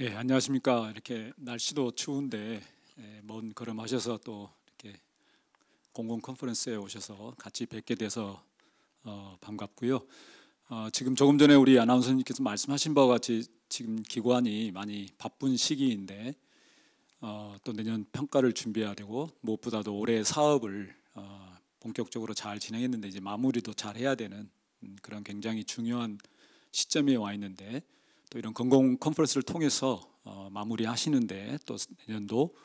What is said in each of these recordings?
예, 안녕하십니까. 이렇게 날씨도 추운데 예, 먼 걸음 하셔서 또 이렇게 공공 컨퍼런스에 오셔서 같이 뵙게 돼서 어, 반갑고요. 어, 지금 조금 전에 우리 아나운서님께서 말씀하신 바와 같이 지금 기관이 많이 바쁜 시기인데 어, 또 내년 평가를 준비해야 되고 무엇보다도 올해 사업을 어, 본격적으로 잘 진행했는데 이제 마무리도 잘 해야 되는 음, 그런 굉장히 중요한 시점에 와 있는데 또 이런 건공 컨퍼런스를 통해서 어, 마무리하시는데 또 내년도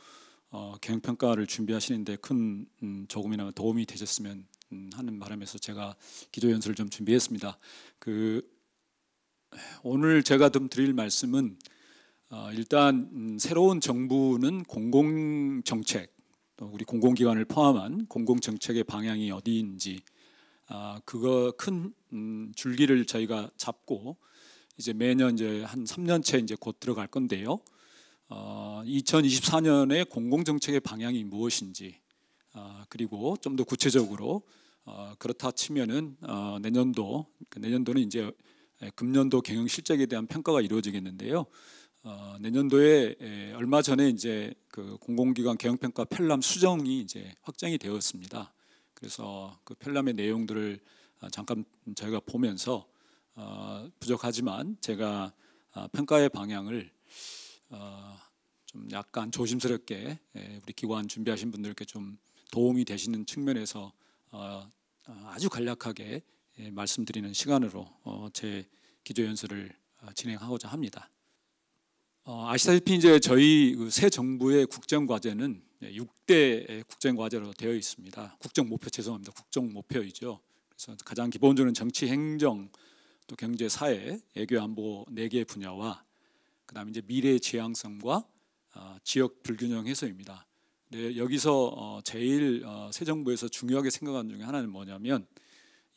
어, 경영평가를 준비하시는데 큰 음, 조금이나마 도움이 되셨으면 음, 하는 바람에서 제가 기도 연설을 좀 준비했습니다. 그 오늘 제가 좀 드릴 말씀은 어, 일단 음, 새로운 정부는 공공 정책, 또 우리 공공기관을 포함한 공공 정책의 방향이 어디인지 아, 그거 큰 음, 줄기를 저희가 잡고 이제 매년 이제 한 3년째 이제 곧 들어갈 건데요. 어, 2024년의 공공정책의 방향이 무엇인지 어, 그리고 좀 더 구체적으로 어, 그렇다 치면은 어, 내년도 그 내년도는 이제 예, 금년도 경영 실적에 대한 평가가 이루어지겠는데요. 어, 내년도에 에, 예, 얼마 전에 이제 그 공공기관 경영평가 편람 수정이 이제 확정이 되었습니다. 그래서 그 편람의 내용들을 아, 잠깐 저희가 보면서 어, 부족하지만 제가 어, 평가의 방향을 어, 좀 약간 조심스럽게 예, 우리 기관 준비하신 분들께 좀 도움이 되시는 측면에서 아주 간략하게 예, 말씀드리는 시간으로 제 기조 연설을 진행하고자 합니다. 아시다시피 이제 저희 그 새 정부의 국정 과제는 6대 예, 국정 과제로 되어 있습니다. 국정 목표 죄송합니다. 국정 목표이죠. 그래서 가장 기본적으 정치 행정 또 경제 사회 애교 안보 네 개 분야와 그다음에 이제 미래의 지향성과 어, 지역 불균형 해소입니다. 네, 여기서 어, 제일 어, 새 정부에서 중요하게 생각한 중에 하나는 뭐냐면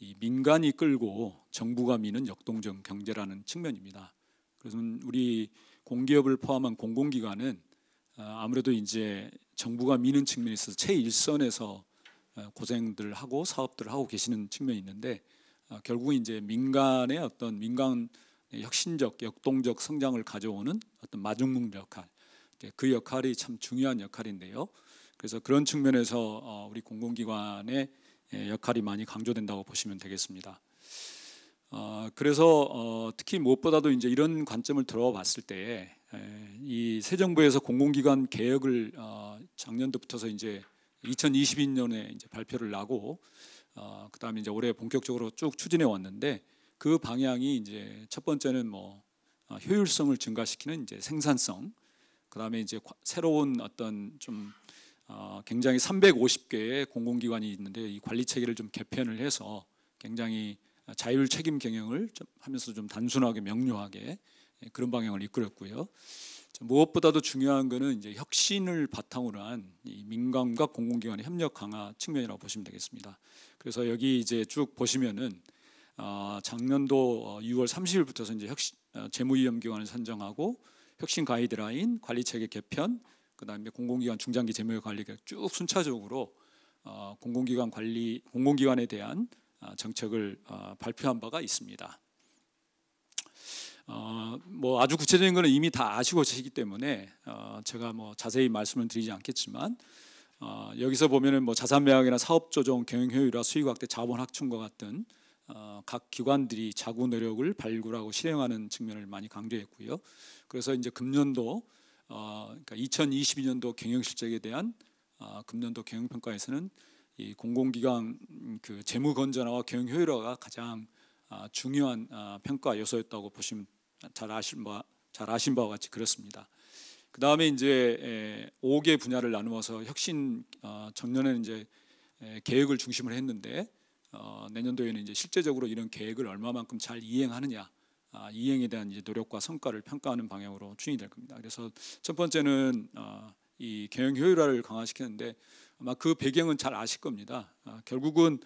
이 민간이 끌고 정부가 미는 역동적 경제라는 측면입니다. 그래서 우리 공기업을 포함한 공공기관은 어, 아무래도 이제 정부가 미는 측면에 있어서 최일선에서 어, 고생들 하고 사업들을 하고 계시는 측면이 있는데 아, 결국 이제 민간의 어떤 민간 혁신적 역동적 성장을 가져오는 어떤 마중물 역할 그 역할이 참 중요한 역할인데요. 그래서 그런 측면에서 어, 우리 공공기관의 예, 역할이 많이 강조된다고 보시면 되겠습니다. 어, 그래서 어, 특히 무엇보다도 이제 이런 관점을 들어봤을 때이새 정부에서 공공기관 개혁을 작년도부터서 이제 2022년에 이제 발표를 하고 어, 그다음에 이제 올해 본격적으로 쭉 추진해 왔는데 그 방향이 이제 첫 번째는 뭐 어, 효율성을 증가시키는 이제 생산성, 그다음에 이제 새로운 어떤 좀 어, 굉장히 350개의 공공기관이 있는데 이 관리 체계를 좀 개편을 해서 굉장히 자율 책임 경영을 좀 하면서 좀 단순하게 명료하게 예, 그런 방향을 이끌었고요. 무엇보다도 중요한 것은 이제 혁신을 바탕으로 한 이 민간과 공공기관의 협력 강화 측면이라고 보시면 되겠습니다. 그래서 여기 이제 쭉 보시면은 아, 어, 작년도 6월 30일부터서 이제 혁신, 어, 재무위험 기관을 선정하고 혁신 가이드라인, 관리 체계 개편, 그다음에 공공기관 중장기 재무 관리 쭉 순차적으로 어, 공공기관 관리 공공기관에 대한 아, 정책을 어, 발표한 바가 있습니다. 어, 뭐 아주 구체적인 거는 이미 다 아시고 계시기 때문에 어, 제가 뭐 자세히 말씀을 드리지 않겠지만 어, 여기서 보면은 뭐 자산 매각이나 사업 조정, 경영 효율화, 수익 확대, 자본 확충과 같은 어, 각 기관들이 자구 노력을 발굴하고 실행하는 측면을 많이 강조했고요. 그래서 이제 금년도 어, 그러니까 2022년도 경영 실적에 대한 어, 금년도 경영 평가에서는 이 공공기관 그 재무 건전화와 경영 효율화가 가장 아, 중요한 아, 평가 요소였다고 보시면 잘 아신 바, 잘 아신 바와 같이 그렇습니다. 그 다음에 이제 5개 분야를 나누어서 혁신 작년에는 어, 이제 계획을 중심으로 했는데 어, 내년도에는 이제 실제적으로 이런 계획을 얼마만큼 잘 이행하느냐 아, 이행에 대한 이제 노력과 성과를 평가하는 방향으로 추진이 될 겁니다. 그래서 첫 번째는 어, 이 경영 효율화를 강화시키는데 아마 그 배경은 잘 아실 겁니다. 아, 결국은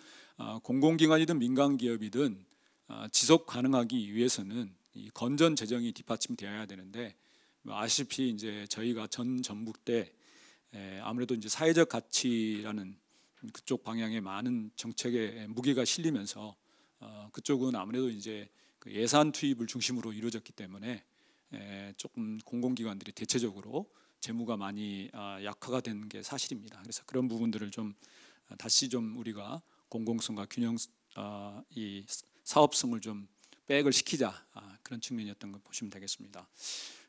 공공기관이든 민간 기업이든 아, 지속 가능하기 위해서는 이 건전 재정이 뒷받침되어야 되는데 뭐 아시피 이제 저희가 전 전북 때 아무래도 이제 사회적 가치라는 그쪽 방향에 많은 정책의 무게가 실리면서 어, 그쪽은 아무래도 이제 그 예산 투입을 중심으로 이루어졌기 때문에 조금 공공기관들이 대체적으로 재무가 많이 아, 약화가 된 게 사실입니다. 그래서 그런 부분들을 좀 어, 다시 좀 우리가 공공성과 균형 어, 이 사업성을 좀 백을 시키자 아, 그런 측면이었던 걸 보시면 되겠습니다.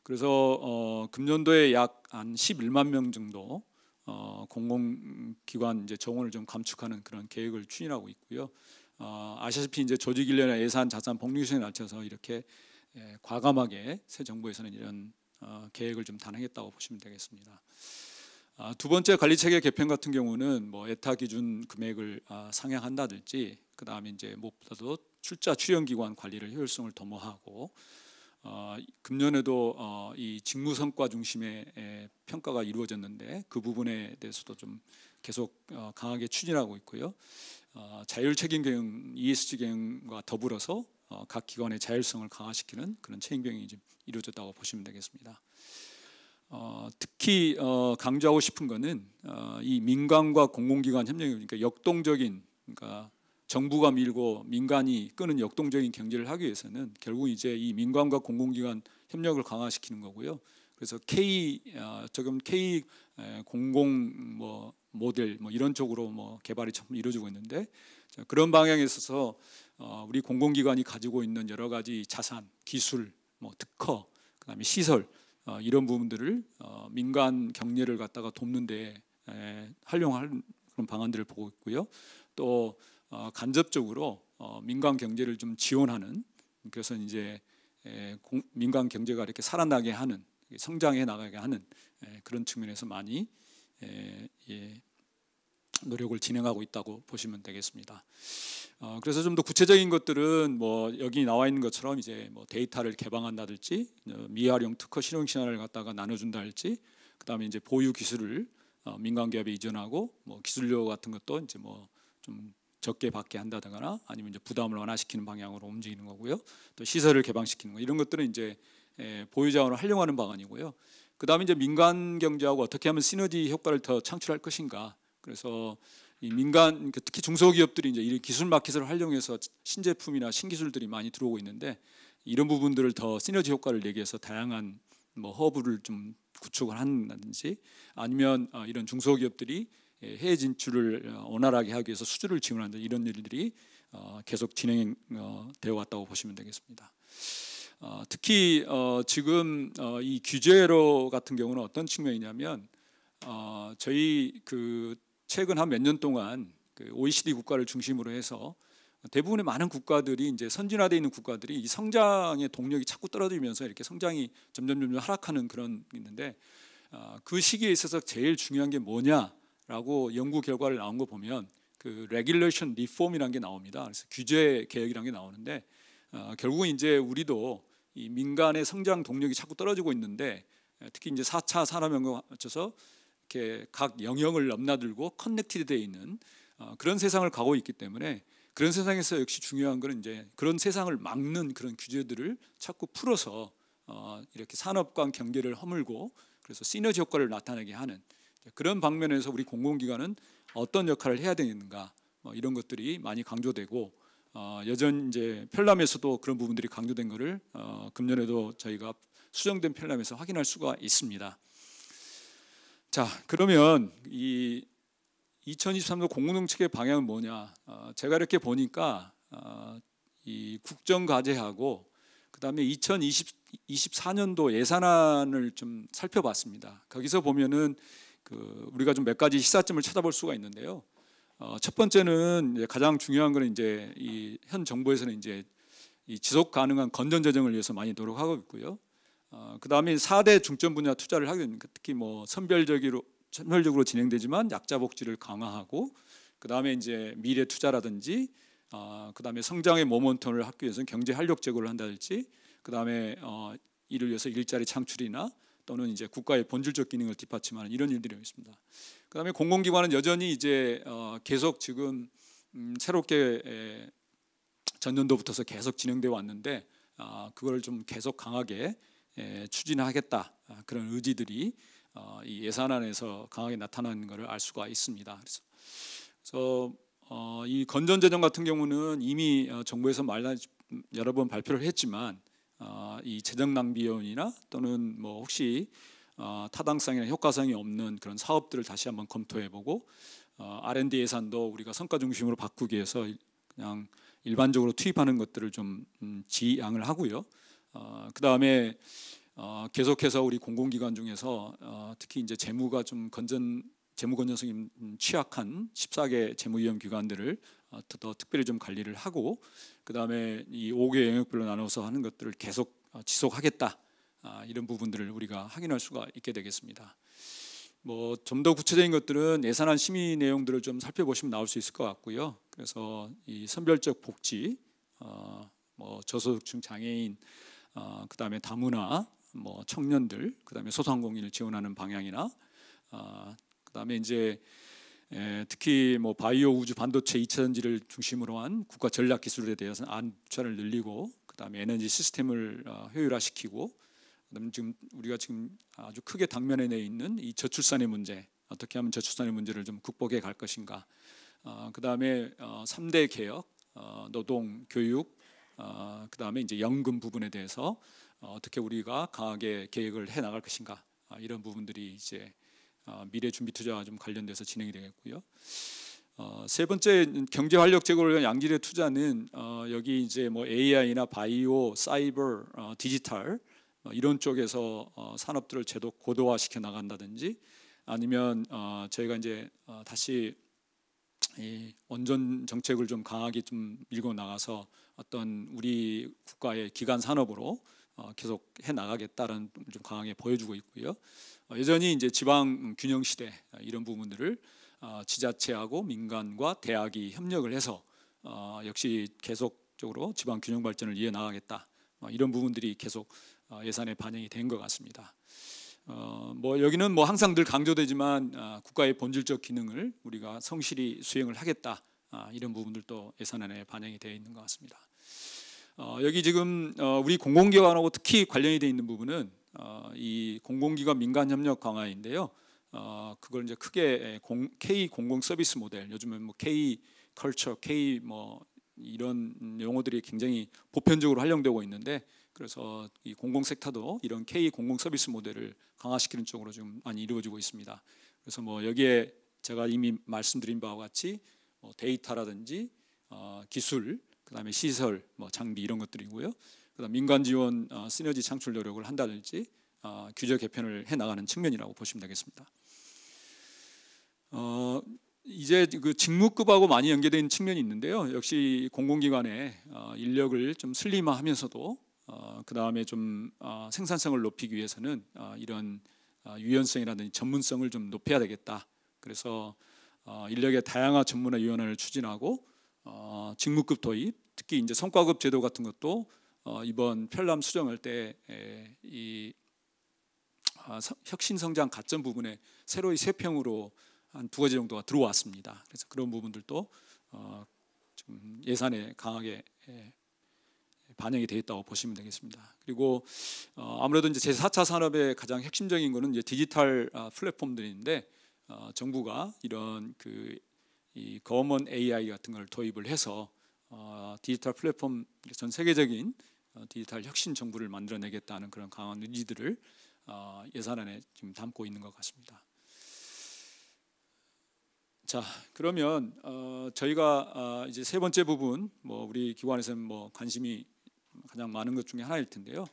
그래서 어, 금년도에 약 한 11만 명 정도 어, 공공기관 이제 정원을 좀 감축하는 그런 계획을 추진하고 있고요. 어, 아시다시피 이제 조직 1년의 예산 자산 복리수에 낮춰서 이렇게 예, 과감하게 새 정부에서는 이런 어, 계획을 좀 단행했다고 보시면 되겠습니다. 아, 두 번째 관리 체계 개편 같은 경우는 뭐 에타 기준 금액을 아, 상향한다든지 그다음에 이제 무엇보다도 출자 출연 기관 관리를 효율성을 도모하고 어, 금년에도 어, 이 직무 성과 중심의 에, 평가가 이루어졌는데 그 부분에 대해서도 좀 계속 어, 강하게 추진하고 있고요. 어, 자율 책임 경영 ESG 경영과 더불어서 어, 각 기관의 자율성을 강화시키는 그런 책임 경영이 이루어졌다고 보시면 되겠습니다. 어, 특히 어, 강조하고 싶은 것은 어, 이 민간과 공공기관 협력이 그러니까 역동적인 그러니까 정부가 밀고 민간이 끄는 역동적인 경제를 하기 위해서는 결국 이제 이 민간과 공공기관 협력을 강화시키는 거고요. 그래서 K 어, 지금 K 공공 뭐 모델 뭐 이런 쪽으로 뭐 개발이 참 이루어지고 있는데 자, 그런 방향에 있어서 어, 우리 공공기관이 가지고 있는 여러 가지 자산, 기술, 뭐 특허, 그다음에 시설 어, 이런 부분들을 어, 민간 경례를 갖다가 돕는데 활용할 그런 방안들을 보고 있고요. 또 어, 간접적으로 민간 경제를 좀 지원하는 그래서 이제 민간 경제가 이렇게 살아나게 하는 성장해 나가게 하는 그런 측면에서 많이 예, 노력을 진행하고 있다고 보시면 되겠습니다. 어, 그래서 좀 더 구체적인 것들은 뭐 여기 나와 있는 것처럼 이제 뭐 데이터를 개방한다든지 어, 미활용 특허 실용 신화를 갖다가 나눠준다 할지 그다음에 이제 보유 기술을 어, 민간 기업에 이전하고 뭐 기술료 같은 것도 이제 뭐 좀 적게 받게 한다거나 아니면 이제 부담을 완화시키는 방향으로 움직이는 거고요. 또 시설을 개방시키는 거 이런 것들은 이제 예, 보유 자원을 활용하는 방안이고요. 그다음에 이제 민간 경제하고 어떻게 하면 시너지 효과를 더 창출할 것인가 그래서 이 민간 그러니까 특히 중소기업들이 이제 이 기술 마켓을 활용해서 신제품이나 신기술들이 많이 들어오고 있는데 이런 부분들을 더 시너지 효과를 내기 위해서 다양한 뭐 허브를 좀 구축을 한다든지 아니면 어, 이런 중소기업들이 예, 해외 진출을 어, 원활하게 하기 위해서 수주를 지원하는 이런 일들이 어, 계속 진행되어 왔다고 보시면 되겠습니다. 특히 지금 이 규제로 같은 경우는 어떤 측면이냐면 저희 그 최근 한 몇 년 동안 그 OECD 국가를 중심으로 해서 대부분의 많은 국가들이 이제 선진화되어 있는 국가들이 이 성장의 동력이 자꾸 떨어지면서 이렇게 성장이 점점 점점 하락하는 그런 있는데 아, 그 시기에 있어서 제일 중요한 게 뭐냐라고 연구 결과를 나온 거 보면 그 레귤레이션 리폼이라는 게 나옵니다. 그래서 규제 개혁이라는 게 나오는데 아, 결국은 이제 우리도 이 민간의 성장 동력이 자꾸 떨어지고 있는데 아, 특히 이제 4차 산업혁명에 맞서 이렇게 각 영역을 넘나들고 커넥티드 되어 있는 어, 그런 세상을 가고 있기 때문에 그런 세상에서 역시 중요한 것은 이제 그런 세상을 막는 그런 규제들을 자꾸 풀어서 어, 이렇게 산업과 경계를 허물고 그래서 시너지 효과를 나타내게 하는 그런 방면에서 우리 공공기관은 어떤 역할을 해야 되는가 뭐 이런 것들이 많이 강조되고 어, 여전 이제 편람에서도 그런 부분들이 강조된 것을 금년에도 저희가 수정된 편람에서 확인할 수가 있습니다. 자, 그러면 이 2023년 공동 측의 방향은 뭐냐? 어, 제가 이렇게 보니까 어, 이 국정 과제하고 그다음에 2024년도 예산안을 좀 살펴봤습니다. 거기서 보면은 그 우리가 좀 몇 가지 시사점을 찾아볼 수가 있는데요. 어, 첫 번째는 가장 중요한 거는 이제 이 현 정부에서는 이제 이 지속 가능한 건전 재정을 위해서 많이 노력하고 있고요. 어, 그 다음에 4대 중점 분야 투자를 하게 됩니다. 특히 뭐 선별적으로, 선별적으로 진행되지만 약자 복지를 강화하고 그 다음에 이제 미래 투자라든지 어, 그 다음에 성장의 모멘텀을 학기 위해서는 경제 활력 제고를 한다든지 그 다음에 어, 이를 위해서 일자리 창출이나 또는 이제 국가의 본질적 기능을 뒷받침하는 이런 일들이 있습니다. 그 다음에 공공기관은 여전히 이제 어, 계속 지금 음, 새롭게 에, 전년도부터서 계속 진행되어 왔는데 아, 그걸 좀 계속 강하게 예, 추진하겠다 아, 그런 의지들이 어, 이 예산안에서 강하게 나타나는 것을 알 수가 있습니다. 그래서, 그래서 어, 이 건전 재정 같은 경우는 이미 어, 정부에서 말 여러 번 발표를 했지만 이 재정 낭비론이나 또는 뭐 혹시 타당성이나 효과성이 없는 그런 사업들을 다시 한번 검토해보고 R&D 예산도 우리가 성과 중심으로 바꾸기 위해서 그냥 일반적으로 투입하는 것들을 좀 음, 지양을 하고요. 어, 그 다음에 어, 계속해서 우리 공공기관 중에서 어, 특히 이제 재무가 좀 건전 재무 건전성이 취약한 14개 재무 위험 기관들을 어, 더 특별히 좀 관리를 하고 그 다음에 이 5개 영역별로 나눠서 하는 것들을 계속 어, 지속하겠다 아, 이런 부분들을 우리가 확인할 수가 있게 되겠습니다. 뭐 좀 더 구체적인 것들은 예산안 심의 내용들을 좀 살펴보시면 나올 수 있을 것 같고요. 그래서 이 선별적 복지, 어, 뭐 저소득층 장애인 어, 그 다음에 다문화, 뭐 청년들, 그 다음에 소상공인을 지원하는 방향이나 어, 그 다음에 이제 에, 특히 뭐 바이오 우주 반도체 2차전지를 중심으로 한 국가 전략 기술에 대해서는 안전을 늘리고 그다음에 에너지 시스템을 어, 효율화시키고 그다음 에 지금 우리가 지금 아주 크게 당면에 내 있는 이 저출산의 문제 어떻게 하면 저출산의 문제를 좀 극복해 갈 것인가 어, 그다음에 어, 3대 개혁 어, 노동 교육 어, 그 다음에 이제 연금 부분에 대해서 어, 떻게 우리가 강하게 계획을 해 나갈 것인가 아, 이런 부분들이 이제 어, 미래 준비 투자와 좀 관련돼서 진행이 되겠고요. 어, 세 번째 경제 활력 제고를 위한 양질의 투자는 어, 여기 이제 뭐 AI나 바이오, 사이버, 어, 디지털 어, 이런 쪽에서 어, 산업들을 제도 고도화시켜 나간다든지 아니면 어, 저희가 이제 어, 다시 이 원전 정책을 좀 강하게 좀 밀고 나가서 어떤 우리 국가의 기간 산업으로 어, 계속 해 나가겠다는 좀 강하게 보여주고 있고요. 어, 여전히 이제 지방 균형 시대 어, 이런 부분들을 지자체하고 민간과 대학이 협력을 해서 역시 계속적으로 지방 균형 발전을 이어 나가겠다 뭐 이런 부분들이 계속 예산에 반영이 된 것 같습니다. 뭐 여기는 뭐 항상 늘 강조되지만 국가의 본질적 기능을 우리가 성실히 수행을 하겠다. 아, 이런 부분들도 예산안에 반영이 되어 있는 것 같습니다. 어, 여기 지금 어, 우리 공공기관하고 특히 관련이 되어 있는 부분은 어, 이 공공기관 민간 협력 강화인데요. 그걸 이제 크게 K 공공 서비스 모델, 요즘은 뭐 K 컬처, K 뭐 이런 용어들이 굉장히 보편적으로 활용되고 있는데 그래서 이 공공 섹터도 이런 K 공공 서비스 모델을 강화시키는 쪽으로 좀 많이 이루어지고 있습니다. 그래서 뭐 여기에 제가 이미 말씀드린 바와 같이 뭐 데이터라든지 어, 기술, 그다음에 시설, 뭐 장비 이런 것들이고요. 그다음 민간 지원 어, 시너지 창출 노력을 한다든지 어, 규제 개편을 해 나가는 측면이라고 보시면 되겠습니다. 이제 그 직무급하고 많이 연계된 측면이 있는데요. 역시 공공기관의 인력을 좀 슬림화하면서도 그 다음에 좀 생산성을 높이기 위해서는 이런 유연성이라든지 전문성을 좀 높여야 되겠다. 그래서 어, 인력의 다양화 전문화 위원회를 추진하고 어, 직무급 도입, 특히 이제 성과급 제도 같은 것도 어, 이번 편람 수정할 때이 혁신 성장 가점 부분에 새로이 세 평으로 한 두 가지 정도가 들어왔습니다. 그래서 그런 부분들도 좀 예산에 강하게 반영이 되어 있다고 보시면 되겠습니다. 그리고 아무래도 이제 제4차 산업의 가장 핵심적인 거는 이제 디지털 아, 플랫폼들인데 어, 정부가 이런 그 검은 AI 같은 걸 도입을 해서 어, 디지털 플랫폼 전 세계적인 어, 디지털 혁신 정부를 만들어내겠다는 그런 강한 의지들을 어, 예산안에 지금 담고 있는 것 같습니다. 자 그러면 어, 저희가 어, 이제 세 번째 부분 뭐 우리 기관에서는 뭐 관심이 가장 많은 것 중에 하나일 텐데요.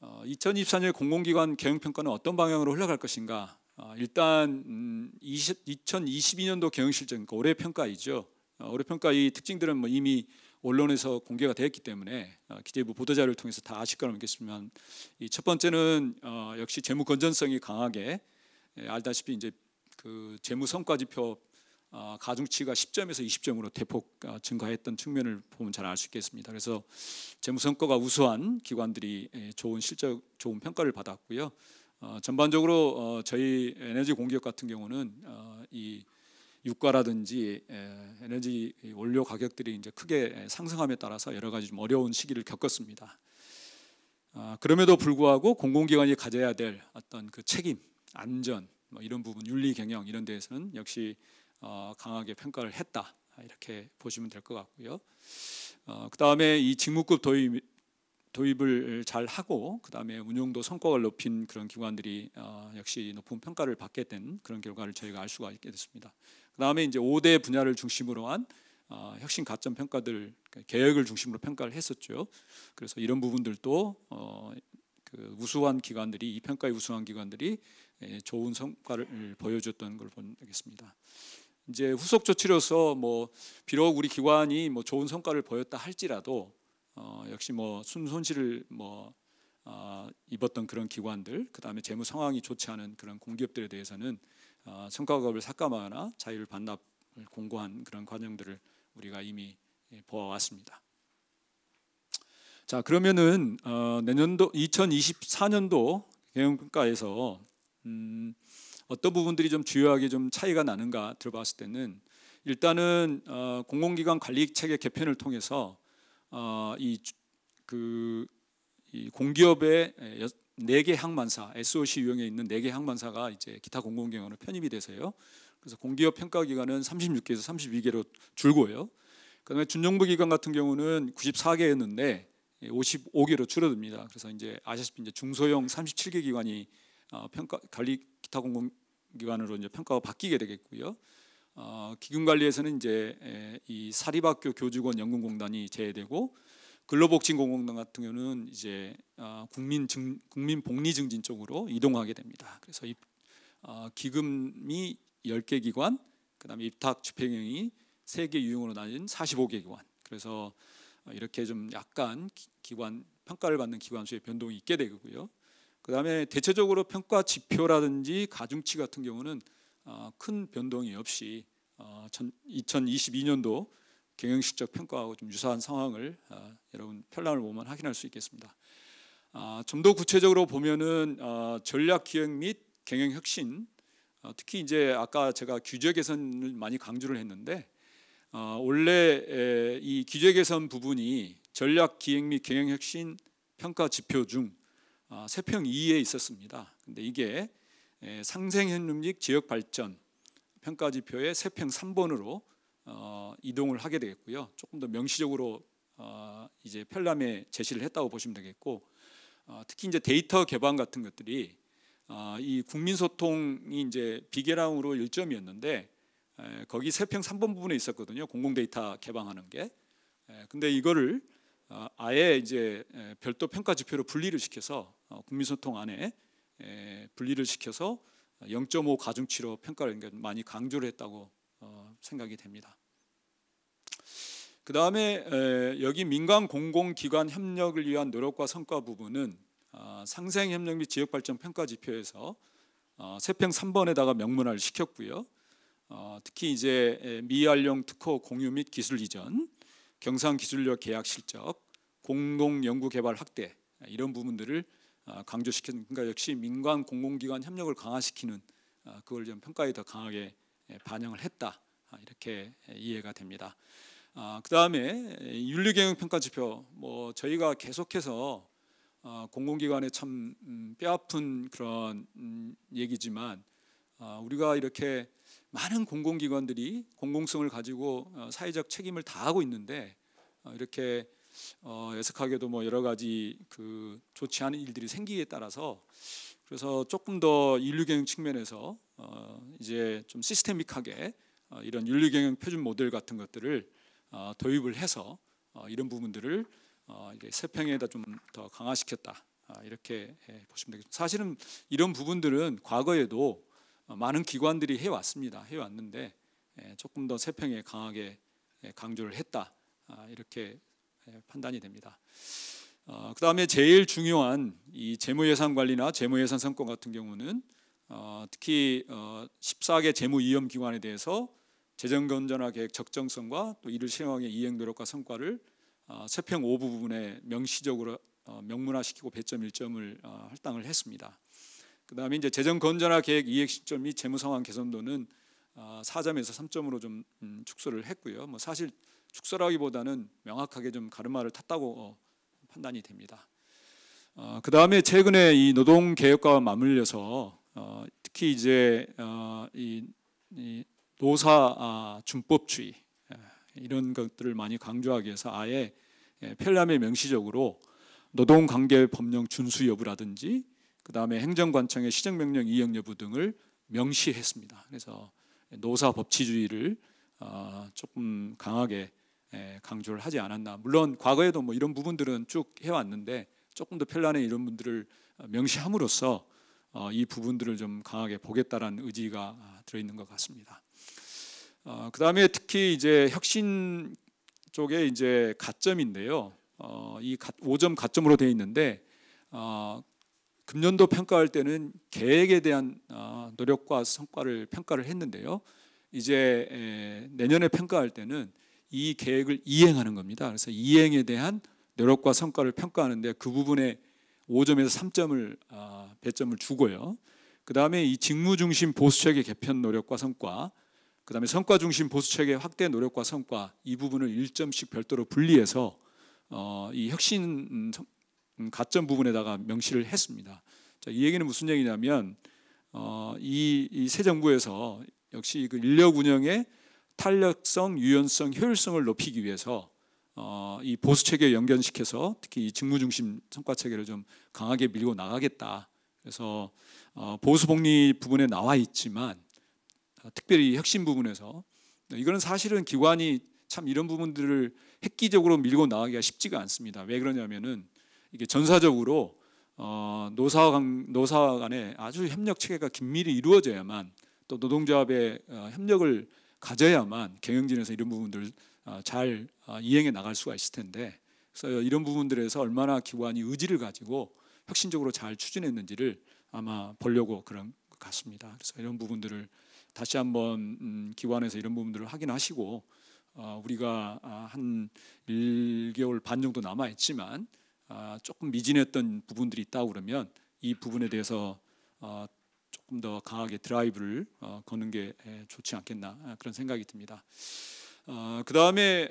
어, 2024년 공공기관 경영평가는 어떤 방향으로 흘러갈 것인가 아, 일단 20, 2022년도 경영실적 그러니까 올해 평가이죠. 어, 올해 평가 이 특징들은 뭐 이미 언론에서 공개가 되었기 때문에 아, 기재부 보도자료를 통해서 다 아실 거라 고 믿겠습니다만 이첫 번째는 어, 역시 재무 건전성이 강하게 예, 알다시피 이제 그 재무 성과 지표 어, 가중치가 10점에서 20점으로 대폭 어, 증가했던 측면을 보면 잘 알 수 있겠습니다. 그래서 재무 성과가 우수한 기관들이 예, 좋은 실적, 좋은 평가를 받았고요. 어, 전반적으로 어, 저희 에너지 공기업 같은 경우는 어, 이 유가라든지 에, 너지 원료 가격들이 이제 크게 상승함에 따라서 여러 가지 좀 어려운 시기를 겪었습니다. 아, 그럼에도 불구하고 공공기관이 가져야 될 어떤 그 책임, 안전 뭐 이런 부분, 윤리 경영 이런 데에서는 역시 강하게 평가를 했다 이렇게 보시면 될 것 같고요. 그 다음에 이 직무급 도입 도입을 잘 하고 그다음에 운용도 성과를 높인 그런 기관들이 어, 역시 높은 평가를 받게 된 그런 결과를 저희가 알 수가 있게 됐습니다. 그다음에 이제 5대 분야를 중심으로 한 어, 혁신 가점 평가들 계획을 그러니까 중심으로 평가를 했었죠. 그래서 이런 부분들도 어, 그 우수한 기관들이 이 평가에 우수한 기관들이 예, 좋은 성과를 보여줬던 걸 보겠습니다. 이제 후속 조치로서 뭐 비록 우리 기관이 뭐 좋은 성과를 보였다 할지라도 어, 역시 뭐 순손실을 뭐 어, 입었던 그런 기관들, 그 다음에 재무 상황이 좋지 않은 그런 공기업들에 대해서는 어, 성과급을 삭감하거나 자율 반납을 공고한 그런 과정들을 우리가 이미 예, 보아왔습니다. 자 그러면은 어, 내년도 2024년도 경영평가에서 음, 어떤 부분들이 좀 주요하게 좀 차이가 나는가 들어봤을 때는 일단은 어, 공공기관 관리 체계 개편을 통해서 어, 이그 이 공기업의 예, 네개 항만사 SOC 유형에 있는 네 개 항만사가 이제 기타 공공기관으로 편입이 돼서요. 그래서 공기업 평가 기관은 36개에서 32개로 줄고요. 그다음에 준정부 기관 같은 경우는 94개였는데 55개로 예, 줄어듭니다. 그래서 이제 아시다시피 이제 중소형 37개 기관이 어, 평가 관리 기타 공공기관으로 이제 평가가 바뀌게 되겠고요. 어, 기금관리에서는 이제 에, 이 사립학교 교직원 연금공단이 제외되고 근로복지공공단 같은 경우는 이제 어, 국민 증, 국민 복리 증진 쪽으로 이동하게 됩니다. 그래서 이, 어, 기금이 10개 기관, 그다음에 입탁 집행형이 3개 유형으로 나뉜 45개 기관. 그래서 어, 이렇게 좀 약간 기관 평가를 받는 기관 수의 변동이 있게 되고요. 그다음에 대체적으로 평가 지표라든지 가중치 같은 경우는 어, 큰 변동이 없이 2022년도 어, 경영실적 평가하고 좀 유사한 상황을 어, 여러분 편람을 보면 확인할 수 있겠습니다. 아, 좀 더 구체적으로 보면은 전략 기획 및 경영 혁신 특히 이제 아까 제가 규제 개선을 많이 강조를 했는데 원래 이 규제 개선 부분이 전략 기획 및 경영 혁신 평가 지표 중 세평 2에 있었습니다. 근데 이게 예, 상생현림직 지역발전 평가지표의 세평 3번으로 어, 이동을 하게 되겠고요. 조금 더 명시적으로 어, 이제 편람에 제시를 했다고 보시면 되겠고 어, 특히 이제 데이터 개방 같은 것들이 어, 이 국민소통이 이제 비계량으로 1점이었는데 거기 세평 3번 부분에 있었거든요. 공공 데이터 개방하는 게. 에, 근데 이거를 어, 아예 이제 별도 평가 지표로 분리를 시켜서 어, 국민소통 안에 분리를 시켜서 0.5 가중치로 평가를 그러니까 많이 강조를 했다고 어, 생각이 됩니다. 그 다음에 여기 민간 공공기관 협력을 위한 노력과 성과 부분은 아, 상생협력 및 지역발전 평가 지표에서 어, 세평 3번에다가 명문화를 시켰고요. 어, 특히 이제 미활용 특허 공유 및 기술 이전, 경상 기술력 계약 실적, 공동 연구 개발 확대 이런 부분들을 아, 강조시키는 그러니까 역시 민관 공공기관 협력을 강화시키는 아, 그걸 좀 평가에 더 강하게 예, 반영을 했다 아, 이렇게 예, 이해가 됩니다. 그 다음에 윤리경영 평가 지표 뭐 저희가 계속해서 어, 공공기관에 참 음, 뼈아픈 그런 음, 얘기지만 어, 우리가 이렇게 많은 공공기관들이 공공성을 가지고 어, 사회적 책임을 다하고 있는데 이렇게 어, 예측하게도 뭐 여러 가지 그 좋지 않은 일들이 생기기에 따라서 그래서 조금 더 인류경영 측면에서 어, 이제 좀시스템믹하게 어, 이런 윤리경영 표준 모델 같은 것들을 어, 도입을 해서 어, 이런 부분들을 어, 이제 세평에다 좀 더 강화시켰다 아, 이렇게 예, 보시면 되겠습니다. 사실은 이런 부분들은 과거에도 어, 많은 기관들이 해왔습니다. 해왔는데 예, 조금 더 세평에 강하게 예, 강조를 했다 아, 이렇게 예, 판단이 됩니다. 어, 그 다음에 제일 중요한 이 재무예산 관리나 재무예산 성권 같은 경우는 어, 특히 어, 14개 재무위험 기관에 대해서 재정건전화 계획 적정성과 또 이를 실행하기 이행 노력과 성과를 어, 세평 5부 부분에 명시적으로 어, 명문화시키고 배점 1점을 어, 할당을 했습니다. 그 다음에 이제 재정건전화 계획 이행 시점 및 재무상황 개선도는 어, 4점에서 3점으로 좀 음, 축소를 했고요. 뭐 사실 축소라기보다는 명확하게 좀 가르마를 탔다고 어, 판단이 됩니다. 어, 그 다음에 최근에 이 노동 개혁과 맞물려서 어, 특히 이제 어, 이, 이 노사 아, 준법주의 예, 이런 것들을 많이 강조하기 위해서 아예 편리함에 예, 명시적으로 노동관계 법령 준수 여부라든지 그 다음에 행정관청의 시정명령 이행 여부 등을 명시했습니다. 그래서 노사 법치주의를 어, 조금 강하게 예, 강조를 하지 않았나. 물론 과거에도 뭐 이런 부분들은 쭉 해왔는데 조금 더편란해 이런 분들을 어, 명시함으로써 어, 이 부분들을 좀 강하게 보겠다라는 의지가 아, 들어있는 것 같습니다. 어, 그 다음에 특히 이제 혁신 쪽에 이제 가점인데요. 이 가, 5점 가점으로 되어 있는데 금년도 평가할 때는 계획에 대한 노력과 성과를 평가를 했는데요. 이제 내년에 평가할 때는 이 계획을 이행하는 겁니다. 그래서 이행에 대한 노력과 성과를 평가하는데 그 부분에 5점에서 3점을 아, 배점을 주고요. 그 다음에 이 직무 중심 보수 체계 개편 노력과 성과, 그 다음에 성과 중심 보수 체계 확대 노력과 성과 이 부분을 1점씩 별도로 분리해서 어, 이 혁신 음, 음, 가점 부분에다가 명시를 했습니다. 자, 이 얘기는 무슨 얘기냐면 어, 이새 정부에서 역시 그 인력 운영의 탄력성, 유연성, 효율성을 높이기 위해서 어, 이 보수 체계 연결시켜서 특히 이 직무 중심 성과 체계를 좀 강하게 밀고 나가겠다. 그래서 어, 보수 복리 부분에 나와 있지만 어, 특별히 혁신 부분에서 네, 이거는 사실은 기관이 참 이런 부분들을 획기적으로 밀고 나가기가 쉽지가 않습니다. 왜 그러냐면은 이게 전사적으로 노사 간, 노사 간에 아주 협력 체계가 긴밀히 이루어져야만 또 노동조합의 협력을 가져야만 경영진에서 이런 부분들을 아, 잘 아, 이행해 나갈 수가 있을 텐데 그래서 이런 부분들에서 얼마나 기관이 의지를 가지고 혁신적으로 잘 추진했는지를 아마 보려고 그런 것 같습니다. 그래서 이런 부분들을 다시 한번 음, 기관에서 이런 부분들을 확인하시고 아, 우리가 한 1개월 반 정도 남아 있지만 조금 미진했던 부분들이 있다 그러면 이 부분에 대해서 어, 조금 더 강하게 드라이브를 어, 거는 게 좋지 않겠나 아, 그런 생각이 듭니다. 어, 그 다음에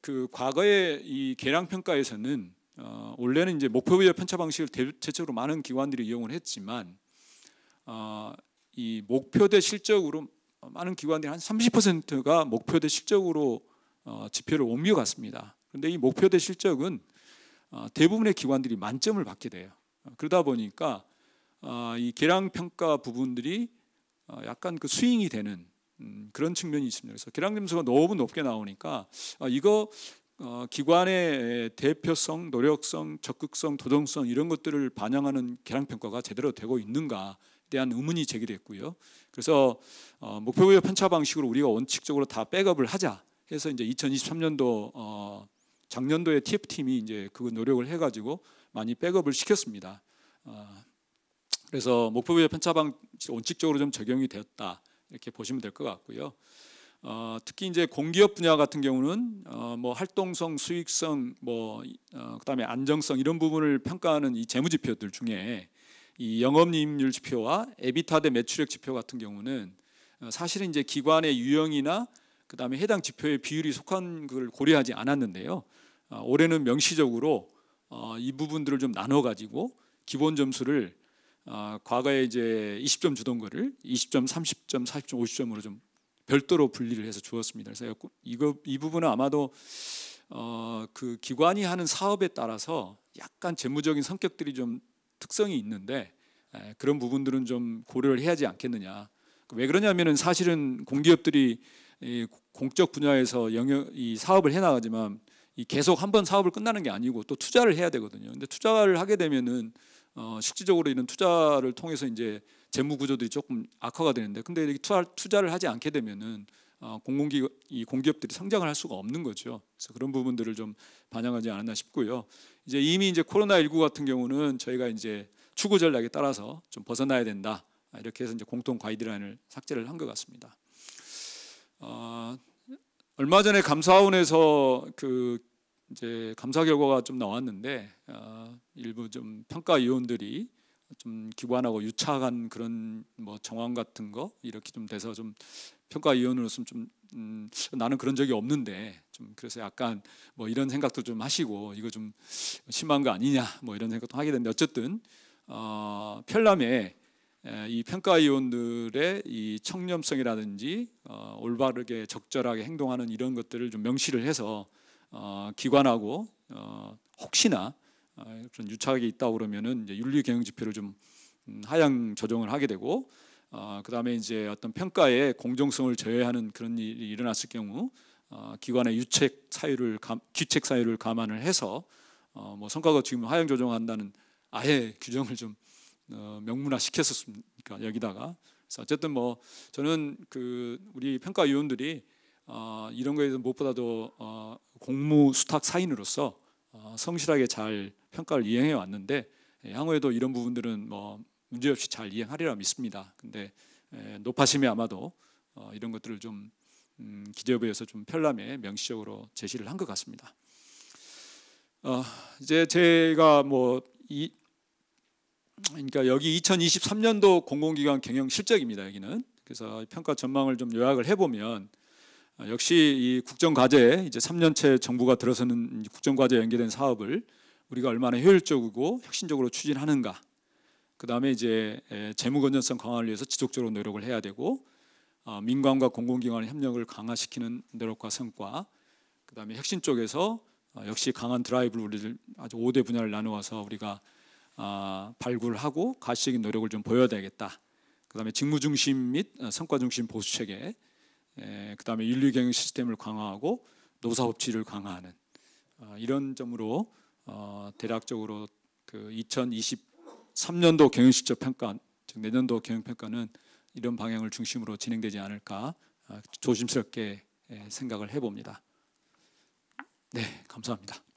그 과거의 이 계량 평가에서는 어, 원래는 이제 목표별 편차 방식을 대체적으로 많은 기관들이 이용을 했지만 이 목표 대 실적으로 많은 기관들이 한 30%가 목표 대 실적으로 지표를 옮겨갔습니다. 그런데 이 목표 대 실적은 대부분의 기관들이 만점을 받게 돼요. 그러다 보니까 어, 이 계량 평가 부분들이 어, 약간 그 스윙이 되는 음, 그런 측면이 있습니다. 그래서 계량 점수가 너무 높게 나오니까 아, 이거 어, 기관의 대표성, 노력성, 적극성, 도동성 이런 것들을 반영하는 계량 평가가 제대로 되고 있는가 대한 의문이 제기됐고요. 그래서 목표구 편차 방식으로 우리가 원칙적으로 다 백업을 하자 해서 이제 2023년도 작년도에 TF 팀이 이제 그 노력을 해가지고 많이 백업을 시켰습니다. 그래서 목표부의 편차방 원칙적으로 좀 적용이 되었다 이렇게 보시면 될 것 같고요. 어, 특히 이제 공기업 분야 같은 경우는 어, 뭐 활동성, 수익성, 뭐 어, 그다음에 안정성 이런 부분을 평가하는 이 재무 지표들 중에 이 영업이익률 지표와 에비타 대 매출액 지표 같은 경우는 어, 사실은 이제 기관의 유형이나 그다음에 해당 지표의 비율이 속한 걸 고려하지 않았는데요. 어, 올해는 명시적으로 어, 이 부분들을 좀 나눠 가지고 기본 점수를 어, 과거에 이제 20점 주던 거를 20점, 30점, 40점, 50점으로 좀 별도로 분리를 해서 주었습니다. 그래서 이거 이 부분은 아마도 어, 그 기관이 하는 사업에 따라서 약간 재무적인 성격들이 좀 특성이 있는데 에, 그런 부분들은 좀 고려를 해야지 않겠느냐. 왜 그러냐면은 사실은 공기업들이 이 공적 분야에서 영역 이 사업을 해 나가지만 계속 한번 사업을 끝나는 게 아니고 또 투자를 해야 되거든요. 근데 투자를 하게 되면은 어, 실질적으로 이런 투자를 통해서 이제 재무 구조들이 조금 악화가 되는데 근데 이렇 투자, 를 하지 않게 되면은 어, 공공기 공기업들이 성장을 할 수가 없는 거죠. 그래서 그런 부분들을 좀 반영하지 않았나 싶고요. 이제 이미 이제 코로나 19 같은 경우는 저희가 이제 추구 전략에 따라서 좀 벗어나야 된다 이렇게 해서 이제 공통 가이드라인을 삭제를 한 것 같습니다. 어, 얼마 전에 감사원에서 그 이제 감사 결과가 좀 나왔는데 어, 일부 좀 평가 위원들이 좀 기관하고 유착한 그런 뭐 정황 같은 거 이렇게 좀 돼서 좀 평가 위원으로서 좀 음, 나는 그런 적이 없는데 좀 그래서 약간 뭐 이런 생각도 좀 하시고 이거 좀 심한 거 아니냐 뭐 이런 생각도 하게 됐는데 어쨌든 어, 편람에 이 평가위원들의 이 청렴성이라든지 어, 올바르게 적절하게 행동하는 이런 것들을 좀 명시를 해서 어, 기관하고 어, 혹시나 어, 그런 유착이 있다 그러면은 이제 윤리 경영 지표를 좀 음, 하향 조정을 하게 되고 어, 그다음에 이제 어떤 평가에 공정성을 저해하는 그런 일이 일어났을 경우 어, 기관의 유책 사유를 감, 규책 사유를 감안을 해서 어, 뭐 성과가 지금 하향 조정한다는 아예 규정을 좀 어, 명문화 시켰었습니까 여기다가 그래서 어쨌든 뭐 저는 그 우리 평가위원들이 어, 이런 거에 대해서 무엇보다도 어, 공무 수탁 사인으로서 어, 성실하게 잘 평가를 이행해 왔는데 예, 향후에도 이런 부분들은 뭐 문제없이 잘 이행하리라 믿습니다. 근데 예, 높아심이 아마도 어, 이런 것들을 좀 음, 기재부에서 좀 편람에 명시적으로 제시를 한 것 같습니다. 어, 이제 제가 뭐 이, 그러니까 여기 2023년도 공공기관 경영 실적입니다. 여기는 그래서 평가 전망을 좀 요약을 해보면 아, 역시 이 국정과제 이제 3년째 정부가 들어서는 국정과제 연계된 사업을 우리가 얼마나 효율적이고 혁신적으로 추진하는가 그 다음에 이제 재무 건전성 강화를 위해서 지속적으로 노력을 해야 되고 어, 민관과 공공기관의 협력을 강화시키는 노력과 성과 그 다음에 혁신 쪽에서 어, 역시 강한 드라이브를 우리들 아주 5대 분야를 나누어서 우리가 아, 발굴하고 가시적인 노력을 좀 보여야 되겠다 그 다음에 직무 중심 및 어, 성과 중심 보수 체계 예, 그 다음에 윤리경영 시스템을 강화하고 노사법치를 강화하는 어, 이런 점으로 어, 대략적으로 그 2023년도 경영실적 평가, 즉 내년도 경영 평가는 이런 방향을 중심으로 진행되지 않을까 어, 조심스럽게 예, 생각을 해봅니다. 네, 감사합니다.